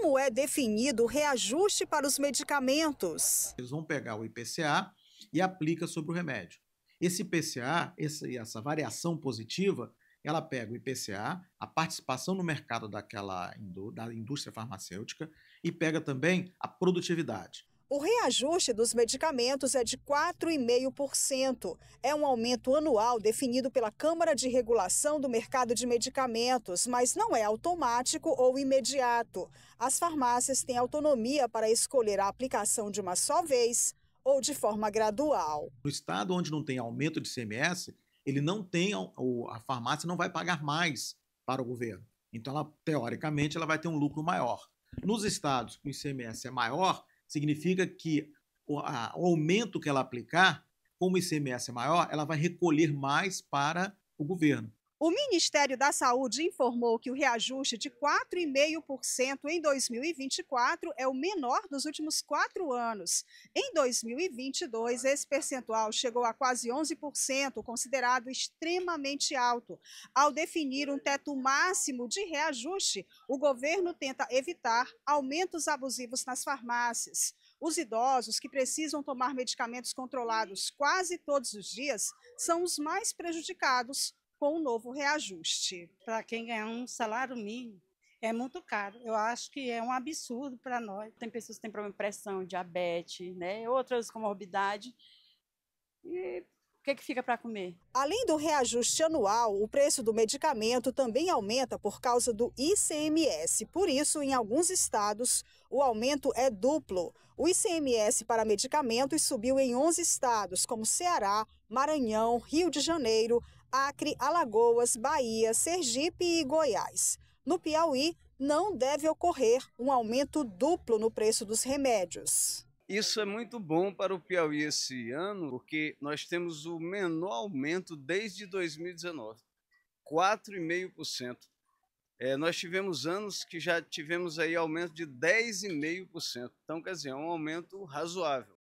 como é definido o reajuste para os medicamentos. Eles vão pegar o IPCA e aplica sobre o remédio. Esse IPCA, essa variação positiva, ela pega o IPCA, a participação no mercado daquela da indústria farmacêutica e pega também a produtividade. O reajuste dos medicamentos é de 4,5%. É um aumento anual definido pela Câmara de Regulação do Mercado de Medicamentos, mas não é automático ou imediato. As farmácias têm autonomia para escolher a aplicação de uma só vez ou de forma gradual. No estado onde não tem aumento de CMS, ele não tem, a farmácia não vai pagar mais para o governo. Então, ela, teoricamente, ela vai ter um lucro maior. Nos estados com CMS ICMS é maior, Significa que o, a, o aumento que ela aplicar, como o ICMS é maior, ela vai recolher mais para o governo. O Ministério da Saúde informou que o reajuste de 4,5% em 2024 é o menor dos últimos quatro anos. Em 2022, esse percentual chegou a quase 11%, considerado extremamente alto. Ao definir um teto máximo de reajuste, o governo tenta evitar aumentos abusivos nas farmácias. Os idosos que precisam tomar medicamentos controlados quase todos os dias são os mais prejudicados com o novo reajuste. Para quem ganhar um salário mínimo, é muito caro. Eu acho que é um absurdo para nós. Tem pessoas que têm problema de pressão, diabetes, né? outras comorbidade. E o que, é que fica para comer? Além do reajuste anual, o preço do medicamento também aumenta por causa do ICMS. Por isso, em alguns estados, o aumento é duplo. O ICMS para medicamentos subiu em 11 estados, como Ceará, Maranhão, Rio de Janeiro, Acre, Alagoas, Bahia, Sergipe e Goiás. No Piauí, não deve ocorrer um aumento duplo no preço dos remédios. Isso é muito bom para o Piauí esse ano, porque nós temos o menor aumento desde 2019, 4,5%. É, nós tivemos anos que já tivemos aí aumento de 10,5%. Então, quer dizer, é um aumento razoável.